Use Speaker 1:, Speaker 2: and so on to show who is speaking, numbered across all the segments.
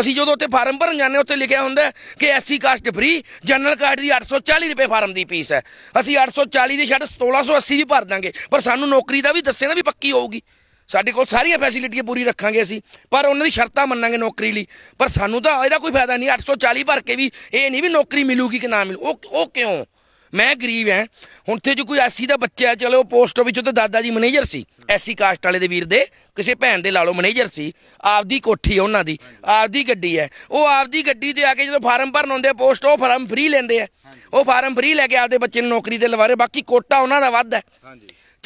Speaker 1: ਅਸੀਂ ਜਦੋਂ ਉੱਥੇ ਫਾਰਮ ਭਰਨ ਜਾਂਦੇ ਉੱਥੇ ਲਿਖਿਆ ਹੁੰਦਾ ਕਿ SC caste free general caste ਦੀ 840 ਰੁਪਏ ਫਾਰਮ ਦੀ ਫੀਸ ਹੈ ਅਸੀਂ 840 ਦੀ ਛੱਡ 1680 ਵੀ ਭਰ ਦਾਂਗੇ ਪਰ ਸਾਨੂੰ ਨੌਕਰੀ ਦਾ ਵੀ ਦੱਸੇ ਨਾ ਵੀ ਪੱਕੀ ਹੋਊਗੀ ਸਾਡੇ ਕੋਲ ਸਾਰੀਆਂ ਫੈਸਿਲਿਟੀਆਂ ਪੂਰੀ ਰੱਖਾਂਗੇ ਅਸੀਂ ਪਰ ਉਹਨਾਂ ਦੀ ਸ਼ਰਤਾਂ ਮੰਨਾਂਗੇ ਨੌਕਰੀ ਲਈ ਪਰ ਸਾਨੂੰ ਤਾਂ ਇਹਦਾ ਕੋਈ ਫਾਇਦਾ ਨਹੀਂ 840 ਭਰ ਕੇ ਵੀ ਇਹ ਨਹੀਂ ਵੀ ਨੌਕਰੀ ਮਿਲੂਗੀ ਕਿ ਨਾ ਮਿਲੂ ਉਹ ਉਹ ਕਿਉਂ ਮੈਂ ਗਰੀਬ ਐ ਹੁਣ ਤੇ ਜੇ ਕੋਈ ਐਸੀ ਦਾ ਬੱਚਾ ਚਲੋ ਪੋਸਟ ਵਿੱਚ ਉਹਦਾ ਦਾਦਾ ਜੀ ਮੈਨੇਜਰ ਸੀ ਐਸੀ ਕਾਸਟ ਵਾਲੇ ਦੇ ਵੀਰ ਦੇ ਕਿਸੇ ਭੈਣ ਦੇ ਲਾਲੋ ਮੈਨੇਜਰ ਸੀ ਆਪਦੀ ਕੋਠੀ ਹੈ ਉਹਨਾਂ ਦੀ ਆਪਦੀ ਗੱਡੀ ਐ ਉਹ ਆਪਦੀ ਗੱਡੀ ਤੇ ਆ ਕੇ ਜਦੋਂ ਫਾਰਮ ਭਰਨ ਆਉਂਦੇ ਪੋਸਟ ਉਹ ਫਾਰਮ ਫ੍ਰੀ ਲੈਂਦੇ ਆ ਉਹ ਫਾਰਮ ਫ੍ਰੀ ਲੈ ਕੇ ਆਪਦੇ ਬੱਚੇ ਨੂੰ ਨੌਕਰੀ ਤੇ ਲਵਾਰੇ ਬਾਕੀ ਕੋਟਾ ਉਹਨਾਂ ਦਾ ਵੱਧ ਹੈ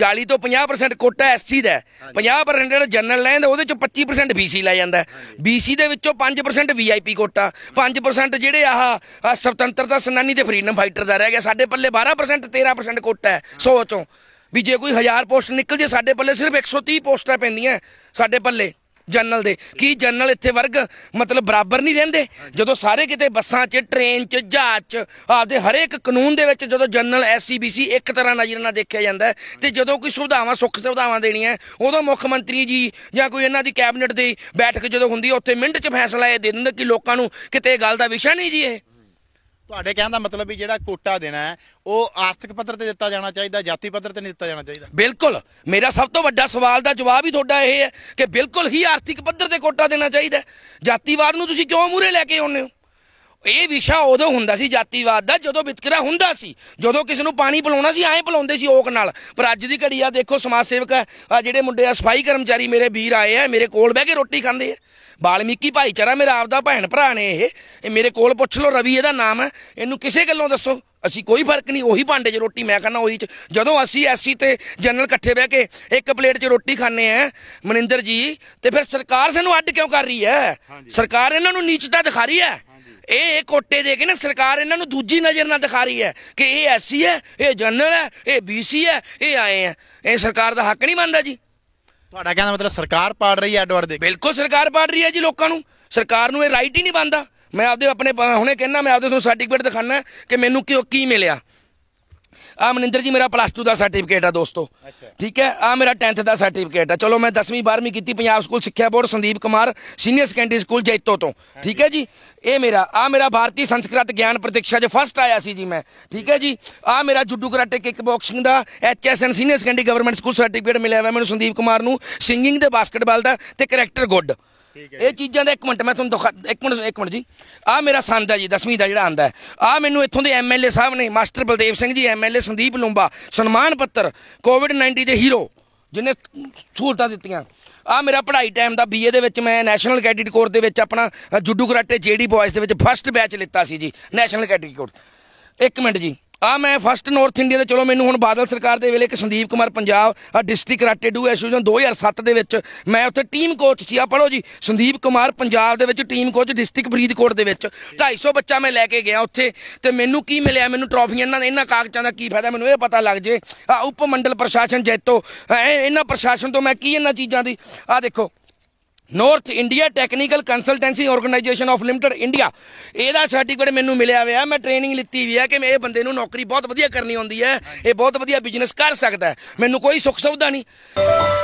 Speaker 1: 40 ਤੋਂ 50% ਕੋਟਾ ਐਸਸੀ ਦਾ 50% ਜਿਹੜਾ ਜਨਰਲ ਲੈਂਦਾ ਉਹਦੇ ਚੋਂ 25% ਬੀਸੀ ਲੈ ਜਾਂਦਾ ਬੀਸੀ ਦੇ ਵਿੱਚੋਂ 5% ਵੀਆਈਪੀ ਕੋਟਾ 5% ਜਿਹੜੇ ਆਹ ਸੁਤੰਤਰਤਾ ਸੈਨਾਨੀ ਤੇ ਫਰੀडम ਫਾਈਟਰ ਦਾ ਰਹਿ ਗਿਆ ਸਾਡੇ ਪੱਲੇ 12% 13% ਕੋਟਾ ਹੈ ਵੀ ਜੇ ਕੋਈ 1000 ਪੋਸਟ ਨਿਕਲ ਜੇ ਸਾਡੇ ਪੱਲੇ ਸਿਰਫ 130 ਪੋਸਟਾਂ ਪੈਂਦੀਆਂ ਸਾਡੇ ਪੱਲੇ ਜਨਰਲ ਦੇ ਕੀ ਜਨਰਲ ਇੱਥੇ ਵਰਗ ਮਤਲਬ ਬਰਾਬਰ ਨਹੀਂ ਰਹਿੰਦੇ ਜਦੋਂ ਸਾਰੇ ਕਿਤੇ ਬੱਸਾਂ 'ਚ ਟ੍ਰੇਨ 'ਚ ਜਹਾਜ਼ 'ਚ ਆਪਦੇ ਹਰੇਕ ਕਾਨੂੰਨ ਦੇ ਵਿੱਚ ਜਦੋਂ ਜਨਰਲ ਐਸਸੀਬੀਸੀ ਇੱਕ ਤਰ੍ਹਾਂ ਨਜ਼ਰ ਨਾਲ ਦੇਖਿਆ ਜਾਂਦਾ ਤੇ ਜਦੋਂ ਕੋਈ ਸੁਵਿਧਾਵਾਂ ਸੁੱਖ ਸੁਵਿਧਾਵਾਂ ਦੇਣੀਆਂ ਉਦੋਂ ਮੁੱਖ ਮੰਤਰੀ ਜੀ ਜਾਂ ਕੋਈ ਇਹਨਾਂ ਦੀ ਕੈਬਨਿਟ ਦੀ ਬੈਠਕ ਜਦੋਂ ਹੁੰਦੀ ਹੈ ਉੱਥੇ ਮਿੰਟ 'ਚ ਫੈਸਲਾ ਇਹ ਦੇ ਦਿੰਦੇ ਕਿ ਲੋਕਾਂ ਨੂੰ ਕਿਤੇ ਗੱਲ ਦਾ ਵਿਸ਼ਾ ਨਹੀਂ ਜੀ ਇਹ ਤੁਹਾਡੇ ਕਹਿਣ ਦਾ ਮਤਲਬ ਵੀ ਜਿਹੜਾ ਕੋਟਾ ਦੇਣਾ ਹੈ ਉਹ ਆਰਥਿਕ ਪੱਧਰ ਤੇ ਦਿੱਤਾ ਜਾਣਾ ਚਾਹੀਦਾ ਜਾਤੀ ਪੱਧਰ ਤੇ ਨਹੀਂ ਦਿੱਤਾ ਜਾਣਾ ਚਾਹੀਦਾ ਬਿਲਕੁਲ ਮੇਰਾ ਸਭ ਤੋਂ ਵੱਡਾ ਸਵਾਲ ਦਾ ਜਵਾਬ ਹੀ ਤੁਹਾਡਾ ਇਹ ਹੈ ਕਿ ਬਿਲਕੁਲ ਹੀ ਆਰਥਿਕ ਪੱਧਰ ਤੇ ਕੋਟਾ ਦੇਣਾ ਚਾਹੀਦਾ ਜਾਤੀਵਾਦ ਨੂੰ ਤੁਸੀਂ ਕਿਉਂ ਮੂਰੇ ਲੈ ਕੇ ਆਉਂਦੇ ਹੋ ਇਹ ਵਿਸ਼ਾ ਉਦੋਂ ਹੁੰਦਾ ਸੀ ਜਾਤੀਵਾਦ ਦਾ ਜਦੋਂ ਵਿਤਕਰਾ ਹੁੰਦਾ ਸੀ ਜਦੋਂ ਕਿਸੇ ਨੂੰ ਪਾਣੀ ਪਿਲਾਉਣਾ ਸੀ ਐਂ ਪਿਲਾਉਂਦੇ ਸੀ ਓਕ ਨਾਲ ਪਰ ਅੱਜ ਦੀ ਘੜੀ ਆ ਦੇਖੋ ਸਮਾਜ ਸੇਵਕ ਆ ਜਿਹੜੇ ਮੁੰਡੇ ਆ ਸਫਾਈ ਕਰਮਚਾਰੀ ਮੇਰੇ ਵੀਰ ਆਏ ਆ ਮੇਰੇ ਕੋਲ ਬਹਿ ਕੇ ਰੋਟੀ ਖਾਂਦੇ ਆ ਬਾਲਮੀਕੀ ਭਾਈਚਾਰਾ ਮੇਰਾ ਆਪਦਾ ਭੈਣ ਭਰਾ ਨੇ ਇਹ ਇਹ ਮੇਰੇ ਕੋਲ ਪੁੱਛ ਲਓ ਰਵੀ ਇਹਦਾ ਨਾਮ ਹੈ ਇਹਨੂੰ ਕਿਸੇ ਗੱਲੋਂ ਦੱਸੋ ਅਸੀਂ ਕੋਈ ਫਰਕ ਨਹੀਂ ਉਹੀ ਭਾਂਡੇ 'ਚ ਰੋਟੀ ਮੈਂ ਖਾਣਾ ਉਹੀ 'ਚ ਜਦੋਂ ਅਸੀਂ ਐਸੀ ਤੇ ਜਨਰਲ ਇਕੱਠੇ ਬਹਿ ਕੇ ਇੱਕ ਪਲੇਟ 'ਚ ਰੋਟੀ ਖਾਂਦੇ ਆ ਮਨਿੰਦਰ ਜੀ ਤੇ ਫਿਰ ਸਰਕਾਰ ਸਾਨੂੰ ਅੱਡ ਕਿਉਂ ਕਰ ਰਹੀ ਹੈ ਸਰਕਾਰ ਇਹਨਾਂ ਨੂੰ ਨੀਚਤਾ ਦਿਖਾ ਰਹੀ ਹੈ ਇਹ ਕੋਟੇ ਦੇ ਕੇ ਨਾ ਸਰਕਾਰ ਇਹਨਾਂ ਨੂੰ ਦੂਜੀ ਨਜ਼ਰ ਨਾਲ ਦਿਖਾ ਰਹੀ ਹੈ ਕਿ ਇਹ ਐਸੀ ਹੈ ਇਹ ਜਨਰਲ ਹੈ ਇਹ ਬੀਸੀ ਹੈ ਇਹ ਆਏ ਹੈ ਇਹ ਸਰਕਾਰ ਦਾ ਹੱਕ ਨਹੀਂ ਮੰਨਦਾ ਜੀ ਤੁਹਾਡਾ ਕਹਿੰਦਾ ਮਤਲਬ ਸਰਕਾਰ ਪਾੜ ਰਹੀ ਹੈ ਐਡਵਰਡ ਦੇ ਬਿਲਕੁਲ ਸਰਕਾਰ ਪਾੜ ਰਹੀ ਹੈ ਜੀ ਲੋਕਾਂ ਨੂੰ ਸਰਕਾਰ ਨੂੰ ਇਹ ਰਾਈਟ ਹੀ ਨਹੀਂ ਬੰਦਾ ਮੈਂ ਆਪਦੇ ਆਪਣੇ ਹੁਣੇ ਕਹਿਣਾ ਮੈਂ ਆਪਦੇ ਤੁਹਾਨੂੰ ਸਰਟੀਫਿਕੇਟ ਦਿਖਾਣਾ ਕਿ ਮੈਨੂੰ ਕੀ ਮਿਲਿਆ ਆ ਮਨਿੰਦਰ ਜੀ ਮੇਰਾ ਪਲੱਸ 2 ਦਾ ਸਰਟੀਫਿਕੇਟ ਆ ਦੋਸਤੋ ਠੀਕ ਹੈ ਆ ਮੇਰਾ 10th ਦਾ ਸਰਟੀਫਿਕੇਟ ਆ ਚਲੋ ਮੈਂ 10ਵੀਂ 12ਵੀਂ ਕੀਤੀ ਪੰਜਾਬ ਸਕੂਲ ਸਿੱਖਿਆ board Sandeep Kumar senior secondary school Jaito ਤੋਂ ਠੀਕ ਹੈ ਜੀ ਇਹ ਮੇਰਾ ਆ ਮੇਰਾ ਭਾਰਤੀ ਸੰਸਕ੍ਰਿਤ ਗਿਆਨ ਪ੍ਰਤੀਕਸ਼ਾ 'ਚ ਫਸਟ ਆਇਆ ਸੀ ਜੀ ਮੈਂ ਠੀਕ ਹੈ ਜੀ ਆ ਮੇਰਾ ਜੁੱਡੂ ਕਰਾਟੇ ਕਿਕ ਬਾਕਸਿੰਗ ਦਾ HSN senior secondary government school certificate ਮਿਲਿਆ ਹੋਇਆ ਮੈਨੂੰ ਸੰਦੀਪ ਕੁਮਾਰ ਨੂੰ ਸਿੰਗਿੰਗ ਤੇ ਬਾਸਕਟਬਾਲ ਦਾ ਤੇ ਕੈਰੈਕਟਰ ਗੁੱਡ ਇਹ ਚੀਜ਼ਾਂ ਦਾ ਇੱਕ ਮਿੰਟ ਮੈਂ ਤੁਹਾਨੂੰ ਦਿਖਾ ਇੱਕ ਮਿੰਟ ਇੱਕ ਮਿੰਟ ਜੀ ਆ ਮੇਰਾ ਸੰਦ ਹੈ ਜੀ 10ਵੀਂ ਦਾ ਜਿਹੜਾ ਆਂਦਾ ਆ ਮੈਨੂੰ ਇੱਥੋਂ ਦੇ ਐਮਐਲਏ ਸਾਹਿਬ ਨੇ ਮਾਸਟਰ ਬਲਦੇਵ ਸਿੰਘ ਜੀ ਐਮਐਲਏ ਸੰਦੀਪ ਲੂੰਬਾ ਸਨਮਾਨ ਪੱਤਰ ਕੋਵਿਡ-19 ਦੇ ਹੀਰੋ ਜਿਨੇ ਸਹੂਲਤਾਂ ਦਿੱਤੀਆਂ ਆ ਮੇਰਾ ਪੜ੍ਹਾਈ ਟਾਈਮ ਦਾ ਬੀਏ ਦੇ ਵਿੱਚ ਮੈਂ ਨੈਸ਼ਨਲ ਕੈਡਿਟ ਕੋਰ ਦੇ ਵਿੱਚ ਆਪਣਾ ਜੁੱਡੂ ਕਰਾਟੇ ਜੀਡੀ ਬॉयਜ਼ ਦੇ ਵਿੱਚ ਫਰਸਟ ਬੈਚ ਲਿੱਤਾ ਸੀ ਜੀ ਨੈਸ਼ਨਲ ਕੈਡਿਟ ਕੋਰ ਇੱਕ ਮਿੰਟ ਜੀ ਆ ਮੈਂ ਫਸਟ ਨਾਰਥ ਇੰਡੀਆ ਦੇ ਚਲੋ ਮੈਨੂੰ ਹੁਣ ਬਾਦਲ ਸਰਕਾਰ ਦੇ ਵੇਲੇ ਇੱਕ ਸੰਦੀਪ ਕੁਮਾਰ ਪੰਜਾਬ ਆ ਡਿਸਟ੍ਰਿਕਟ ਰਾਟੇ ਡੂ ਐਸੋਸੀਏਸ਼ਨ 2007 ਦੇ ਵਿੱਚ ਮੈਂ ਉੱਥੇ ਟੀਮ ਕੋਚ ਸੀ ਆ ਪੜੋ ਜੀ ਸੰਦੀਪ ਕੁਮਾਰ ਪੰਜਾਬ ਦੇ ਵਿੱਚ ਟੀਮ ਕੋਚ ਡਿਸਟ੍ਰਿਕਟ ਫਰੀਦਕੋਟ ਦੇ ਵਿੱਚ 250 ਬੱਚਾ ਮੈਂ ਲੈ ਕੇ ਗਿਆ ਉੱਥੇ ਤੇ ਮੈਨੂੰ ਕੀ ਮਿਲਿਆ ਮੈਨੂੰ ਟਰੋਫੀਆਂ ਇਹਨਾਂ ਇਹਨਾਂ ਕਾਗਜ਼ਾਂ ਦਾ ਕੀ ਫਾਇਦਾ ਮੈਨੂੰ ਇਹ ਪਤਾ ਲੱਗ ਜੇ ਆ ਉਪ ਮੰਡਲ ਪ੍ਰਸ਼ਾਸਨ ਜੈਤੋ ਇਹਨਾਂ ਪ੍ਰਸ਼ਾਸਨ ਤੋਂ ਮੈਂ ਕੀ ਇਹਨਾਂ ਚੀਜ਼ਾਂ ਦੀ ਆ ਦੇਖੋ north India technical consultancy organisation of limited India ਇਹਦਾ ਸਰਟੀਫਿਕੇਟ ਮੈਨੂੰ ਮਿਲਿਆ ਹੋਇਆ ਮੈਂ ਟ੍ਰੇਨਿੰਗ ਲਿੱਤੀ ਹੋਈ ਹੈ ਕਿ ਮੈਂ ਇਹ ਬੰਦੇ ਨੂੰ ਨੌਕਰੀ ਬਹੁਤ ਵਧੀਆ ਕਰਨੀ ਆਉਂਦੀ ਹੈ ਇਹ ਬਹੁਤ ਵਧੀਆ ਬਿਜ਼ਨਸ ਕਰ ਸਕਦਾ ਹੈ ਮੈਨੂੰ ਕੋਈ ਸੁੱਖ ਸੁਵਿਧਾ ਨਹੀਂ